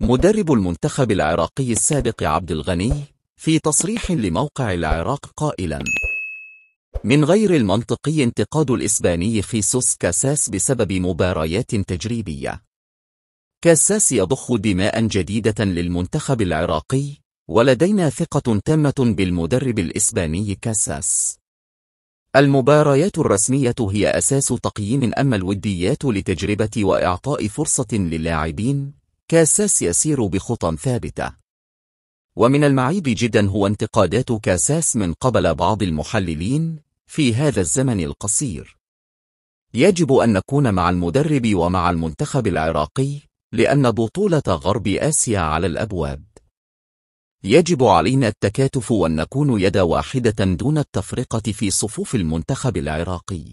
مدرب المنتخب العراقي السابق عبد الغني في تصريح لموقع العراق قائلا من غير المنطقي انتقاد الإسباني خيسوس كاساس بسبب مباريات تجريبية كاساس يضخ دماء جديدة للمنتخب العراقي ولدينا ثقة تامة بالمدرب الإسباني كاساس المباريات الرسمية هي أساس تقييم أما الوديات لتجربة وإعطاء فرصة للاعبين كاساس يسير بخطى ثابتة ومن المعيب جدا هو انتقادات كاساس من قبل بعض المحللين في هذا الزمن القصير يجب أن نكون مع المدرب ومع المنتخب العراقي لأن بطولة غرب آسيا على الأبواب يجب علينا التكاتف وأن نكون يد واحدة دون التفرقة في صفوف المنتخب العراقي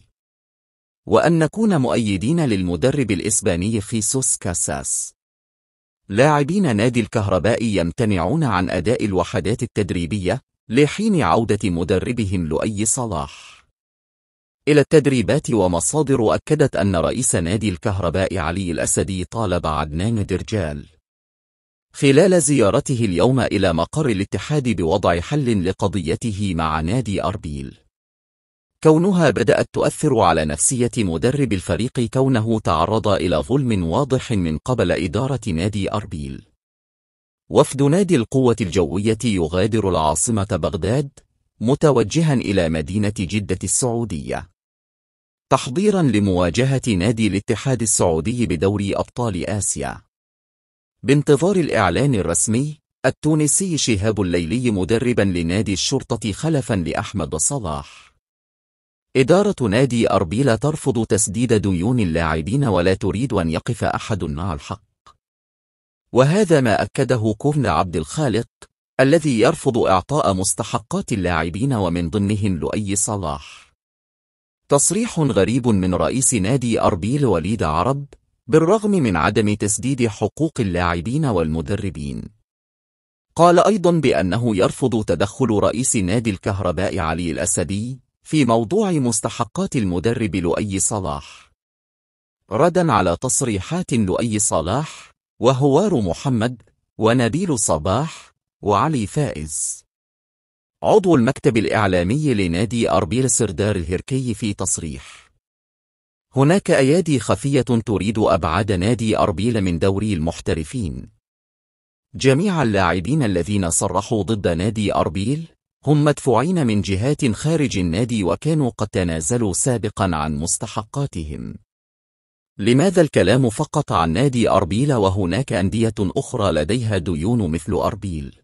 وأن نكون مؤيدين للمدرب الإسباني خيسوس كاساس لاعبين نادي الكهرباء يمتنعون عن أداء الوحدات التدريبية لحين عودة مدربهم لؤي صلاح إلى التدريبات ومصادر أكدت أن رئيس نادي الكهرباء علي الأسدي طالب عدنان درجال خلال زيارته اليوم إلى مقر الاتحاد بوضع حل لقضيته مع نادي أربيل كونها بدأت تؤثر على نفسية مدرب الفريق كونه تعرض إلى ظلم واضح من قبل إدارة نادي أربيل وفد نادي القوة الجوية يغادر العاصمة بغداد متوجها إلى مدينة جدة السعودية تحضيرا لمواجهة نادي الاتحاد السعودي بدوري أبطال آسيا بانتظار الإعلان الرسمي التونسي شهاب الليلي مدربا لنادي الشرطة خلفا لأحمد صلاح إدارة نادي أربيل ترفض تسديد ديون اللاعبين ولا تريد أن يقف أحد مع الحق وهذا ما أكده كوفن عبد الخالق الذي يرفض إعطاء مستحقات اللاعبين ومن ضمنهم لؤي صلاح تصريح غريب من رئيس نادي أربيل وليد عرب بالرغم من عدم تسديد حقوق اللاعبين والمدربين قال أيضا بأنه يرفض تدخل رئيس نادي الكهرباء علي الأسدي في موضوع مستحقات المدرب لؤي صلاح ردا على تصريحات لؤي صلاح وهوار محمد ونبيل صباح وعلي فائز عضو المكتب الإعلامي لنادي أربيل سردار الهركي في تصريح هناك أيادي خفية تريد أبعاد نادي أربيل من دوري المحترفين جميع اللاعبين الذين صرحوا ضد نادي أربيل هم مدفوعين من جهات خارج النادي وكانوا قد تنازلوا سابقا عن مستحقاتهم لماذا الكلام فقط عن نادي أربيل وهناك أندية أخرى لديها ديون مثل أربيل؟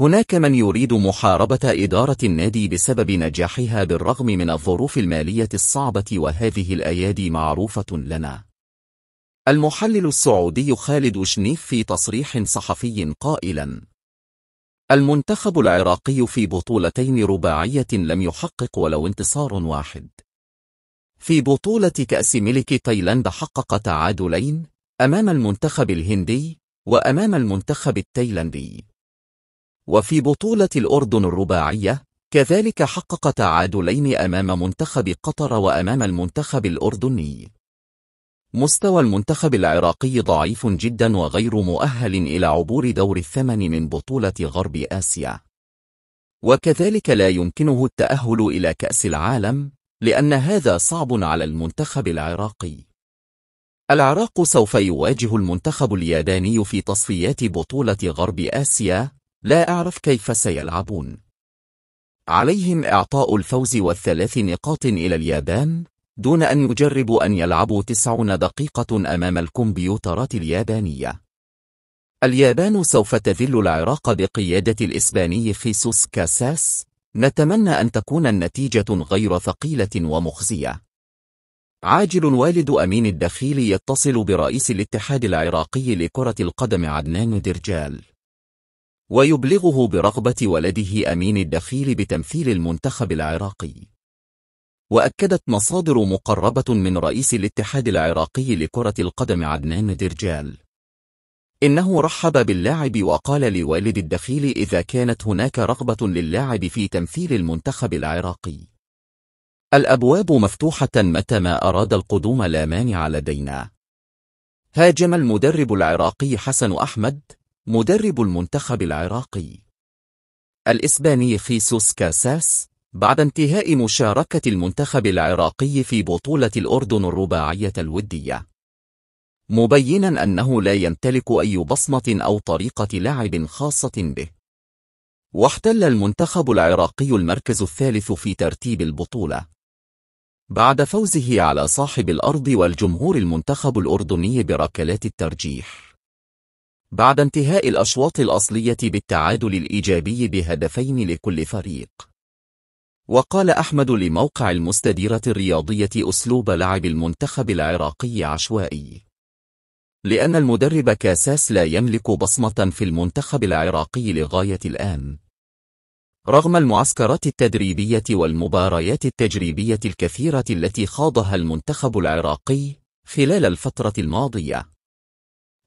هناك من يريد محاربة إدارة النادي بسبب نجاحها بالرغم من الظروف المالية الصعبة وهذه الأيادي معروفة لنا. المحلل السعودي خالد شنيف في تصريح صحفي قائلا المنتخب العراقي في بطولتين رباعية لم يحقق ولو انتصار واحد في بطولة كأس ملك تايلاند حقق تعادلين أمام المنتخب الهندي وأمام المنتخب التايلاندي وفي بطولة الأردن الرباعية كذلك حقق تعادلين أمام منتخب قطر وأمام المنتخب الأردني مستوى المنتخب العراقي ضعيف جدا وغير مؤهل إلى عبور دور الثمن من بطولة غرب آسيا وكذلك لا يمكنه التأهل إلى كأس العالم لأن هذا صعب على المنتخب العراقي العراق سوف يواجه المنتخب الياباني في تصفيات بطولة غرب آسيا لا أعرف كيف سيلعبون عليهم إعطاء الفوز والثلاث نقاط إلى اليابان دون أن يجربوا أن يلعبوا تسعون دقيقة أمام الكمبيوترات اليابانية. اليابان سوف تذل العراق بقيادة الإسباني خيسوس كاساس نتمنى أن تكون النتيجة غير ثقيلة ومخزية عاجل والد أمين الدخيل يتصل برئيس الاتحاد العراقي لكرة القدم عدنان درجال ويبلغه برغبة ولده أمين الدخيل بتمثيل المنتخب العراقي وأكدت مصادر مقربة من رئيس الاتحاد العراقي لكرة القدم عدنان درجال إنه رحب باللاعب وقال لوالد الدخيل إذا كانت هناك رغبة للاعب في تمثيل المنتخب العراقي الأبواب مفتوحة متى ما أراد القدوم لا مانع لدينا هاجم المدرب العراقي حسن أحمد مدرب المنتخب العراقي الإسباني خيسوس كاساس بعد انتهاء مشاركة المنتخب العراقي في بطولة الأردن الرباعية الودية مبينا أنه لا يمتلك أي بصمة أو طريقة لعب خاصة به واحتل المنتخب العراقي المركز الثالث في ترتيب البطولة بعد فوزه على صاحب الأرض والجمهور المنتخب الأردني بركلات الترجيح بعد انتهاء الأشواط الأصلية بالتعادل الإيجابي بهدفين لكل فريق وقال أحمد لموقع المستديرة الرياضية أسلوب لعب المنتخب العراقي عشوائي لأن المدرب كاساس لا يملك بصمة في المنتخب العراقي لغاية الآن رغم المعسكرات التدريبية والمباريات التجريبية الكثيرة التي خاضها المنتخب العراقي خلال الفترة الماضية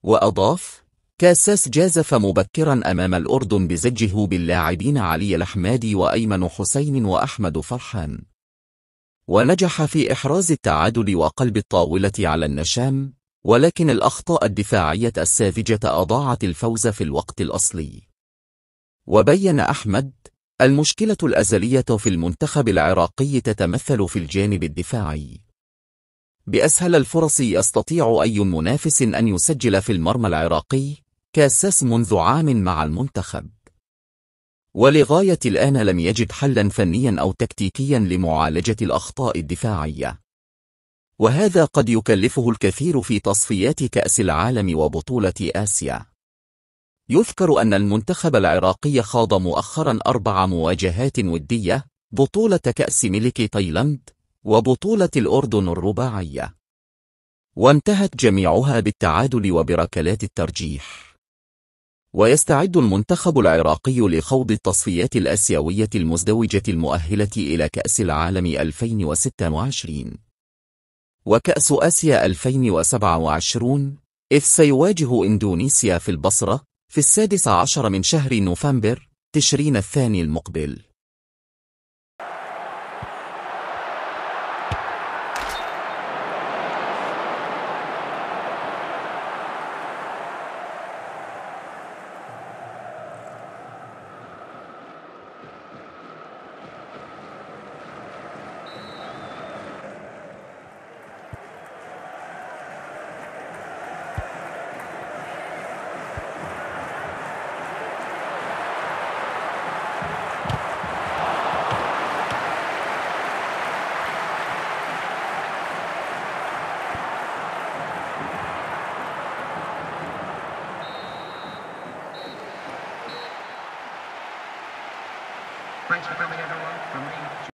وأضاف كاساس جازف مبكرا أمام الأردن بزجه باللاعبين علي الأحمادي وأيمن حسين وأحمد فرحان ونجح في إحراز التعادل وقلب الطاولة على النشام ولكن الأخطاء الدفاعية الساذجة أضاعت الفوز في الوقت الأصلي وبين أحمد المشكلة الأزلية في المنتخب العراقي تتمثل في الجانب الدفاعي بأسهل الفرص يستطيع أي منافس أن يسجل في المرمى العراقي كاساس منذ عام مع المنتخب ولغاية الآن لم يجد حلا فنيا أو تكتيكيا لمعالجة الأخطاء الدفاعية وهذا قد يكلفه الكثير في تصفيات كأس العالم وبطولة آسيا يذكر أن المنتخب العراقي خاض مؤخرا أربع مواجهات ودية بطولة كأس ملك تايلاند وبطولة الأردن الرباعية وانتهت جميعها بالتعادل وبركلات الترجيح ويستعد المنتخب العراقي لخوض التصفيات الأسيوية المزدوجة المؤهلة إلى كأس العالم 2026 وكأس آسيا 2027 إذ سيواجه إندونيسيا في البصرة في السادس عشر من شهر نوفمبر تشرين الثاني المقبل Thanks for